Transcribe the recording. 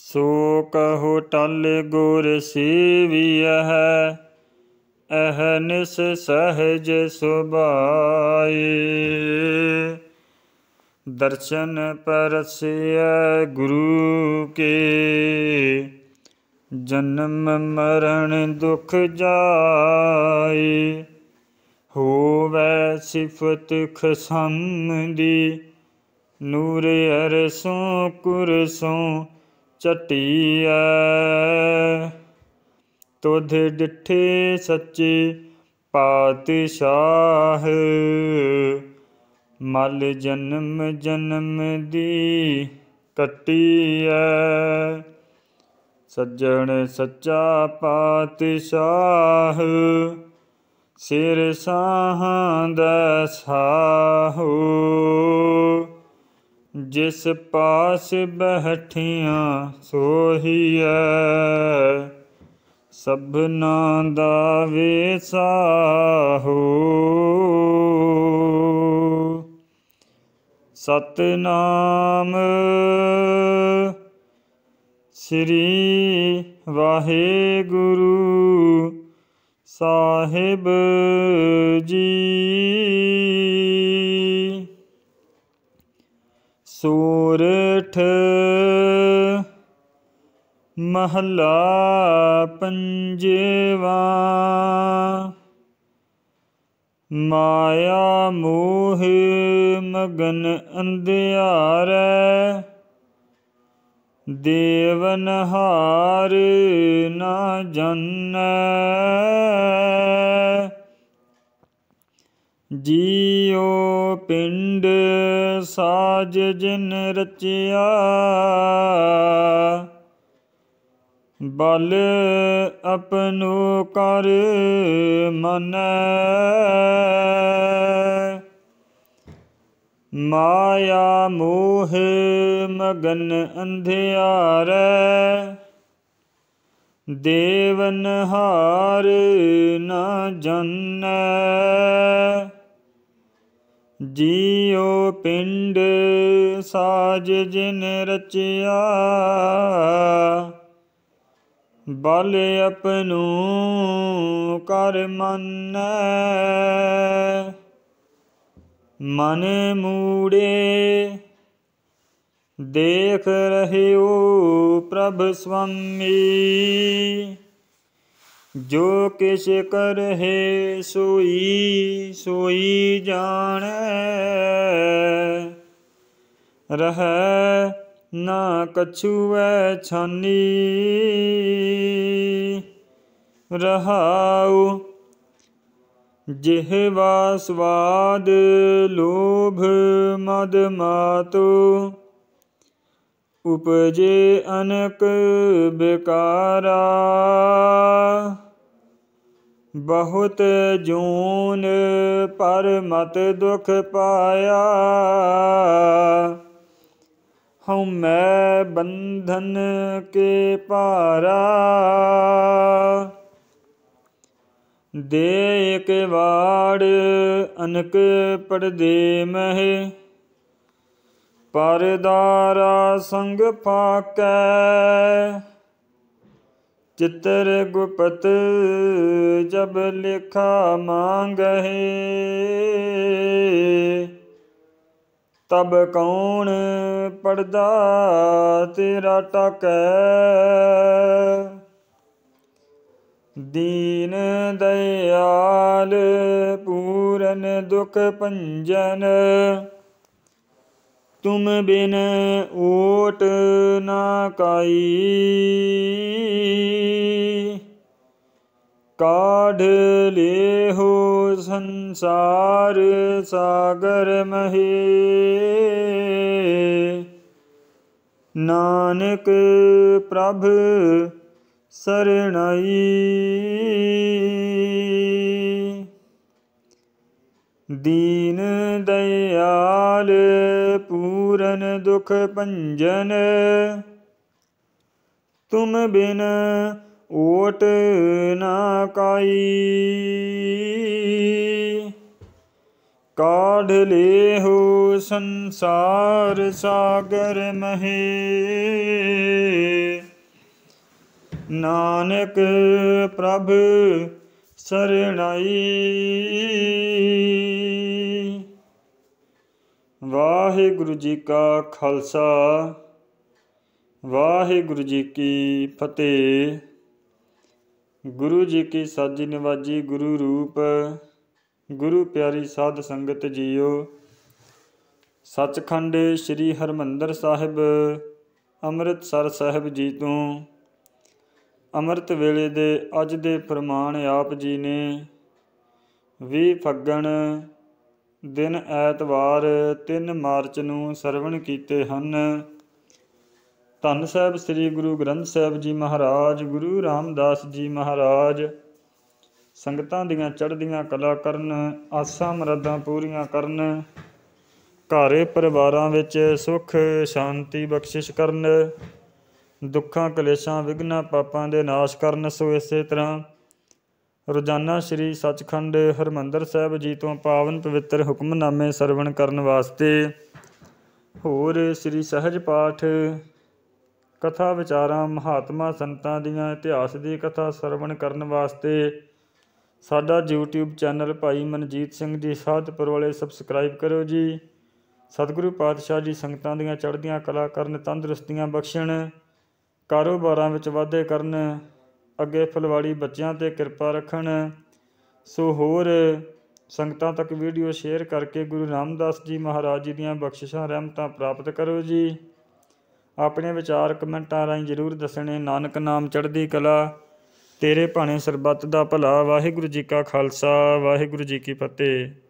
ਸੋ ਕਹੋ ਟਲ ਗੁਰ ਸੇਵੀਐ ਅਹਨਿਸ ਸਹਜ ਸੁਭਾਈ ਦਰਸ਼ਨ ਪਰਸਿਐ ਗੁਰੂ ਕੇ ਜਨਮ ਮਰਨ ਦੁਖ ਜਾਈ ਹੋਵੇ ਸਿਫਤ ਖਸੰਦੀ ਨੂਰ ਅਰਸੋਂ ਕੁਰਸੋਂ ਚਟੀਐ ਤੁਧ ਡਿਠੇ ਸੱਚੇ ਪਾਤਸ਼ਾਹ ਮਲ ਜਨਮ ਜਨਮ ਦੀ ਕਟੀਐ ਸੱਜਣ ਸੱਚਾ ਪਾਤਸ਼ਾਹ ਸਿਰ ਸਾਹਾਂ ਦਾ ਸਾਹੂ जिस पास बैठिया सोही है सभना दा वेसा हो सतनाम श्री गुरु साहेब जी ਸੂਰਠ ਮਹਲਾ ਪੰਜਵਾ ਮਾਇਆ ਮੋਹ ਮਗਨ ਅੰਧਿਆਰੈ ਦੇਵਨ ਹਾਰ ਨਾ ਜਨੈ ਜੀਉ ਪਿੰਡ ਸਾਜ ਜਿਨ ਰਚਿਆ ਬਲ ਆਪਣੋ ਕਰ ਮਨ ਮਾਇਆ ਮੋਹ ਮਗਨ ਅੰਧਿਆਰੈ ਦੇਵਨ ਹਾਰ ਨਾ ਜਨੈ ਜੀਉ ਪਿੰਡ ਸਾਜ ਜਿਨ ਰਚਿਆ ਬਲ ਆਪਣੂ ਕਰ ਮੰਨੈ ਮਨ ਮੂੜੇ ਦੇਖ ਰਹਿਓ ਪ੍ਰਭ ਸੁਆਮੀ ਜੋ ਕਿਛ ਹੈ ਸੋਈ ਸੋਈ ਜਾਣੈ ਰਹੈ ਨਾ ਕਛੂਐ ਛਾਨੀ ਰਹਾਉ ਜਿਹਵਾ ਸਵਾਦ ਲੋਭ ਮਦ ਮਾਤੋ ਉਪਜੇ ਅਨਕ ਬਿਕਾਰਾ ਬਹੁਤ ਜੂਨ ਪਰ ਮਤ ਦੁਖ ਪਾਇਆ ਹਉ ਮੈਂ ਬੰਧਨ ਕੇ ਪਾਰਾ ਦੇ ਕੇ ਵਾੜ ਅਨਕ ਪਰਦੇ ਮਹਿ ਪਰਦਾਰਾ ਸੰਗ ਫਾਕੈ ਚਿੱਤਰ ਗੁਪਤ ਜਬ ਲਿਖਾ ਮੰਗਹਿ ਤਬ ਕੌਣ ਪੜਦਾ ਤੇਰਾ ਟਕੈ ਦੀਨ ਦਇਆਲ ਪੂਰਨ ਦੁਖ ਪੰਜਨ ਤੁਮ ਬਿਨ ਓਟ ਨਾ ਕਾਈ ਕਾਢ ਲੇ ਹੋ ਸੰਸਾਰ ਸਾਗਰ ਮਹੀ ਨਾਨਕ ਪ੍ਰਭ ਸਰਣਾਈ ਦੀਨ ਦਇਆਲ ਪੂਰਨ ਦੁਖ ਭੰਜਨ ਤੁਮ ਬਿਨ ਓਟ ਨਾ ਕਾਈ ਕਾਢ ਲੇਹੁ ਸੰਸਾਰ ਸਾਗਰ ਮਹੇ ਨਾਨਕ ਪ੍ਰਭ ਸਰਣਾਈ ਵਾਹਿਗੁਰੂ ਜੀ ਕਾ ਖਾਲਸਾ ਵਾਹਿਗੁਰੂ ਜੀ ਕੀ ਫਤਿਹ ਗੁਰੂ ਜੀ ਕੀ ਸਾਜੀ ਨਿਵਾਜੀ ਗੁਰੂ ਰੂਪ ਗੁਰੂ ਪਿਆਰੀ ਸਾਧ ਸੰਗਤ ਜੀਓ ਸੱਚਖੰਡ ਸ੍ਰੀ ਹਰਮੰਦਰ ਸਾਹਿਬ ਅੰਮ੍ਰਿਤਸਰ ਸਾਹਿਬ ਜੀ ਤੋਂ ਅੰਮ੍ਰਿਤ ਵੇਲੇ ਦੇ ਅੱਜ ਦੇ ਫਰਮਾਨ ਆਪ ਜੀ ਨੇ 20 ਫੱਗਣ ਦਿਨ ਐਤਵਾਰ 3 ਮਾਰਚ ਨੂੰ ਸਰਵਣ ਕੀਤੇ ਹਨ ਧੰਨ ਸਾਹਿਬ ਸ੍ਰੀ ਗੁਰੂ ਗ੍ਰੰਥ ਸਾਹਿਬ ਜੀ ਮਹਾਰਾਜ ਗੁਰੂ ਰਾਮਦਾਸ ਜੀ ਮਹਾਰਾਜ ਸੰਗਤਾਂ ਦੀਆਂ ਚੜ੍ਹਦੀਆਂ ਕਲਾ ਕਰਨ ਆਸਾਂ ਮਰਦਾਂ ਪੂਰੀਆਂ ਕਰਨ ਘਾਰੇ ਪਰਿਵਾਰਾਂ ਵਿੱਚ ਸੁਖ ਸ਼ਾਂਤੀ ਬਖਸ਼ਿਸ਼ ਕਰਨ ਦੁੱਖਾਂ ਕਲੇਸ਼ਾਂ ਵਿਗਨਾ ਪਾਪਾਂ ਦੇ ਨਾਸ਼ ਕਰਨ ਸੋ ਇਸੇ ਤਰ੍ਹਾਂ ਰੋਜ਼ਾਨਾ ਸ੍ਰੀ ਸੱਚਖੰਡ ਹਰਮੰਦਰ ਸਾਹਿਬ ਜੀ ਤੋਂ ਪਾਵਨ ਪਵਿੱਤਰ ਹੁਕਮਨਾਮੇ ਸਰਵਣ ਕਰਨ ਵਾਸਤੇ ਹੋਰ ਸ੍ਰੀ ਸਹਿਜ ਪਾਠ ਕਥਾ ਵਿਚਾਰਾਂ ਮਹਾਤਮਾ ਸੰਤਾਂ ਦੀਆਂ ਇਤਿਹਾਸ ਦੀ ਕਥਾ ਸਰਵਣ ਕਰਨ ਵਾਸਤੇ ਸਾਡਾ YouTube ਚੈਨਲ ਭਾਈ ਮਨਜੀਤ ਸਿੰਘ ਜੀ ਸਾਧਪੁਰ ਵਾਲੇ ਸਬਸਕ੍ਰਾਈਬ ਕਰੋ ਜੀ ਸਤਿਗੁਰੂ ਪਾਤਸ਼ਾਹ ਜੀ ਸੰਗਤਾਂ ਦੀਆਂ ਚੜ੍ਹਦੀਆਂ ਕਲਾ ਕਰਨ ਤੰਦਰੁਸਤੀਆਂ ਬਖਸ਼ਣ ਕਾਰੋਬਾਰਾਂ ਵਿੱਚ ਵਾਧੇ ਕਰਨ ਅੱਗੇ ਫਲਵਾੜੀ ਬੱਚਿਆਂ ਤੇ ਕਿਰਪਾ ਰੱਖਣ ਸੋ ਹੋਰ ਸੰਗਤਾਂ ਤੱਕ ਵੀਡੀਓ ਸ਼ੇਅਰ ਕਰਕੇ ਗੁਰੂ ਰਾਮਦਾਸ ਜੀ ਮਹਾਰਾਜ ਜੀ ਦੀਆਂ ਬਖਸ਼ਿਸ਼ਾਂ ਰਹਿਮਤਾਂ ਪ੍ਰਾਪਤ ਕਰੋ ਜੀ ਆਪਣੇ ਵਿਚਾਰ ਕਮੈਂਟਾਂ ਰਾਹੀਂ ਜਰੂਰ ਦੱਸਣੇ ਨਾਨਕ ਨਾਮ ਚੜ੍ਹਦੀ ਕਲਾ ਤੇਰੇ ਭਾਣੇ ਸਰਬੱਤ ਦਾ ਭਲਾ ਵਾਹਿਗੁਰੂ ਜੀ ਕਾ ਖਾਲਸਾ ਵਾਹਿਗੁਰੂ ਜੀ ਕੀ ਫਤਿਹ